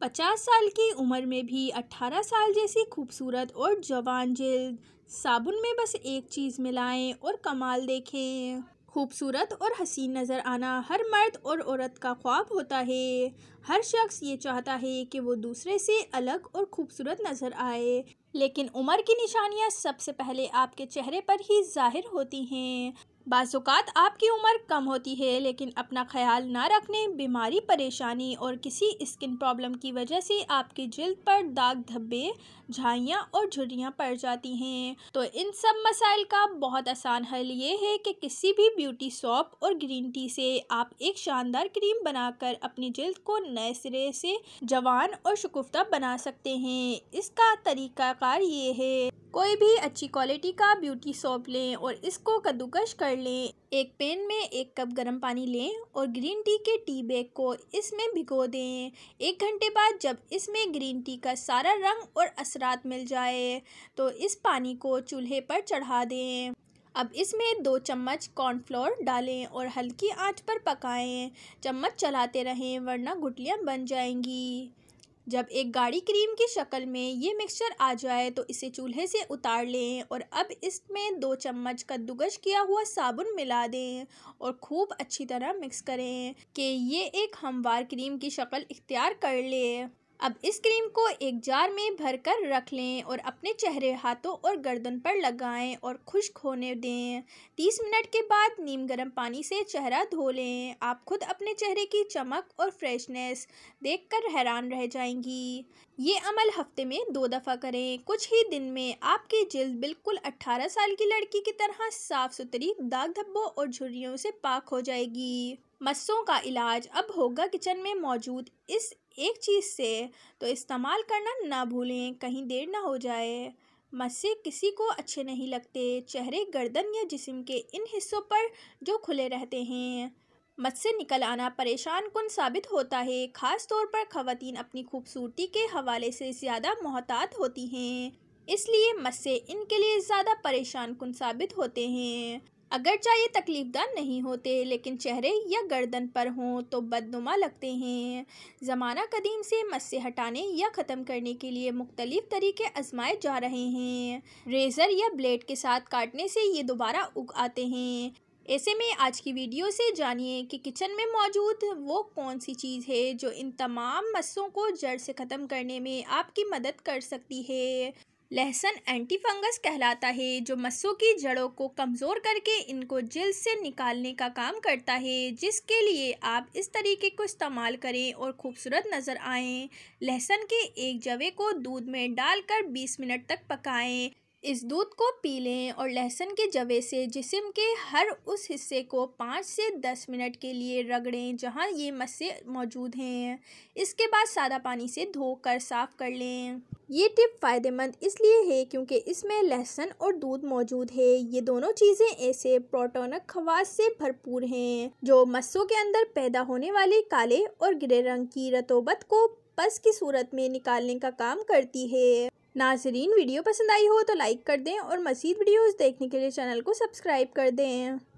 पचास साल की उम्र में भी अट्ठारह साल जैसी खूबसूरत और जवान जल्द साबुन में बस एक चीज़ मिलाएं और कमाल देखें खूबसूरत और हसीन नज़र आना हर मर्द और औरत का ख्वाब होता है हर शख्स ये चाहता है कि वो दूसरे से अलग और ख़ूबसूरत नज़र आए लेकिन उम्र की निशानियाँ सबसे पहले आपके चेहरे पर ही जाहिर होती हैं बाज़ात आपकी उम्र कम होती है लेकिन अपना ख्याल ना रखने बीमारी परेशानी और किसी स्किन प्रॉब्लम की वजह से आपकी जल्द पर दाग धब्बे झाइयाँ और झुर्रियाँ पड़ जाती हैं तो इन सब मसाइल का बहुत आसान हल ये है कि किसी भी ब्यूटी सॉप और ग्रीन टी से आप एक शानदार क्रीम बनाकर अपनी जल्द को नए सिरे से जवान और शगुफ्ता बना सकते हैं इसका तरीकाकार ये है कोई भी अच्छी क्वालिटी का ब्यूटी सॉप लें और इसको कद्दूकश कर लें एक पैन में एक कप गर्म पानी लें और ग्रीन टी के टी बैग को इसमें भिगो दें एक घंटे बाद जब इसमें ग्रीन टी का सारा रंग और असरात मिल जाए तो इस पानी को चूल्हे पर चढ़ा दें अब इसमें दो चम्मच कॉर्नफ्लोर डालें और हल्की आंच पर पकाएं चम्मच चलाते रहें वरना गुटलियाँ बन जाएंगी जब एक गाढ़ी क्रीम की शक्ल में ये मिक्सचर आ जाए तो इसे चूल्हे से उतार लें और अब इसमें दो चम्मच कद्दूकश किया हुआ साबुन मिला दें और खूब अच्छी तरह मिक्स करें कि ये एक हमवार क्रीम की शक्ल इख्तियार कर ले अब इस क्रीम को एक जार में भर कर रख लें और अपने चेहरे हाथों और गर्दन पर लगाएं और खुश्क होने दें 30 मिनट के बाद नीम गर्म पानी से चेहरा धो लें आप खुद अपने चेहरे की चमक और फ्रेशनेस देखकर हैरान रह जाएंगी ये अमल हफ्ते में दो दफ़ा करें कुछ ही दिन में आपकी जल्द बिल्कुल 18 साल की लड़की की तरह साफ़ सुथरी दाग धब्बों और झुर्रियों से पाक हो जाएगी मस्सों का इलाज अब होगा किचन में मौजूद इस एक चीज़ से तो इस्तेमाल करना ना भूलें कहीं देर ना हो जाए मस्से किसी को अच्छे नहीं लगते चेहरे गर्दन या जिस्म के इन हिस्सों पर जो खुले रहते हैं मस्से निकल आना परेशान कन साबित होता है ख़ास तौर पर ख़वान अपनी खूबसूरती के हवाले से ज़्यादा मोहतात होती हैं इसलिए मस्से इनके लिए ज़्यादा परेशान कन साबित होते हैं अगरचा ये तकलीफ़दार नहीं होते लेकिन चेहरे या गर्दन पर हों तो बदनुमा लगते हैं ज़माना कदीम से मस्से हटाने या ख़त्म करने के लिए मुख्तलिफ तरीके आजमाए जा रहे हैं रेज़र या ब्लेड के साथ काटने से ये दोबारा उग आते हैं ऐसे में आज की वीडियो से जानिए कि किचन में मौजूद वो कौन सी चीज़ है जो इन तमाम मस्सों को जड़ से ख़त्म करने में आपकी मदद कर सकती है लहसन एंटीफंगस कहलाता है जो मस्सों की जड़ों को कमज़ोर करके इनको जल्द से निकालने का काम करता है जिसके लिए आप इस तरीके को इस्तेमाल करें और खूबसूरत नज़र आएँ लहसन के एक जवे को दूध में डालकर 20 मिनट तक पकाएं इस दूध को पी लें और लहसुन के जवे से जिसम के हर उस हिस्से को पाँच से दस मिनट के लिए रगड़ें जहां ये मस्से मौजूद हैं इसके बाद सादा पानी से धोकर साफ़ कर लें ये टिप फ़ायदेमंद इसलिए है क्योंकि इसमें लहसुन और दूध मौजूद है ये दोनों चीज़ें ऐसे प्रोटोनक खवास से भरपूर हैं जो मस्सों के अंदर पैदा होने वाले काले और ग्रे रंग की रतोबत को पस की सूरत में निकालने का काम करती है नाजरीन वीडियो पसंद आई हो तो लाइक कर दें और मज़ीद वीडियोज़ देखने के लिए चैनल को सब्सक्राइब कर दें